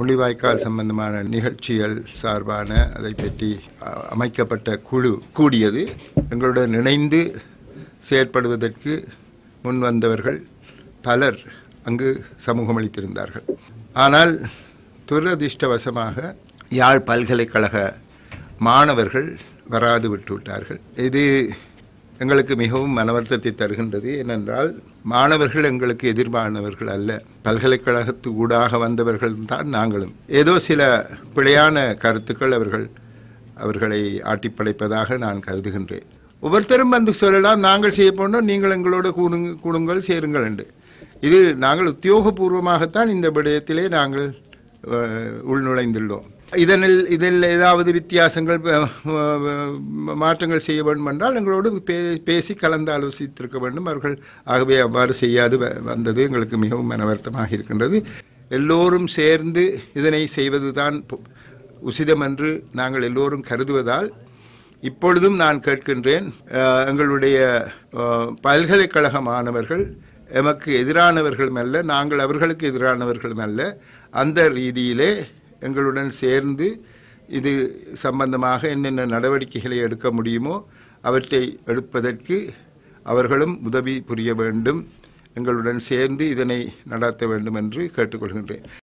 முள்ளிவாய்க்கால் சம்பந்தமான நிகழ்ச்சிகள் சார்பான அதை பற்றி அமைக்கப்பட்ட குழு கூடியது எங்களுடன் இணைந்து செயற்படுவதற்கு முன் வந்தவர்கள் பலர் அங்கு சமூகம் அளித்திருந்தார்கள் ஆனால் துரதிர்ஷ்டவசமாக யாழ் பல்கலைக்கழக மாணவர்கள் வராது விட்டுவிட்டார்கள் இது எங்களுக்கு மிகவும் மனவர்த்தத்தை தருகின்றது ஏனென்றால் மாணவர்கள் எங்களுக்கு எதிர்பானவர்கள் அல்ல பல்கலைக்கழகத்து ஊடாக வந்தவர்கள் தான் நாங்களும் ஏதோ சில பிழையான கருத்துக்கள் அவர்கள் அவர்களை ஆட்டிப்படைப்பதாக நான் கருதுகின்றேன் ஒவ்வொருத்தரும் வந்து சொல்லலாம் நாங்கள் செய்ய போனோம் நீங்கள் எங்களோட கூடுங்க கூடுங்கள் சேருங்கள் என்று இது நாங்கள் உத்தியோகபூர்வமாகத்தான் இந்த விடயத்திலே நாங்கள் உள்நுழைந்துள்ளோம் இதனில் இதில் ஏதாவது வித்தியாசங்கள் மாற்றங்கள் செய்ய வேண்டும் என்றால் எங்களோடு பே பேசி கலந்து ஆலோசித்திருக்க வேண்டும் அவர்கள் ஆகவே அவ்வாறு செய்யாது வந்தது எங்களுக்கு மிகவும் மனவர்த்தமாக இருக்கின்றது எல்லோரும் சேர்ந்து இதனை செய்வதுதான் உசிதம் என்று நாங்கள் எல்லோரும் கருதுவதால் இப்பொழுதும் நான் கேட்கின்றேன் எங்களுடைய பல்கலைக்கழக மாணவர்கள் எமக்கு எதிரானவர்களும் அல்ல நாங்கள் அவர்களுக்கு எதிரானவர்களும் அல்ல அந்த ரீதியிலே எங்களுடன் சேர்ந்து இது சம்பந்தமாக என்னென்ன நடவடிக்கைகளை எடுக்க முடியுமோ அவற்றை எடுப்பதற்கு அவர்களும் உதவி புரிய வேண்டும் எங்களுடன் சேர்ந்து இதனை நடாத்த வேண்டும் என்று கேட்டுக்கொள்கின்றேன்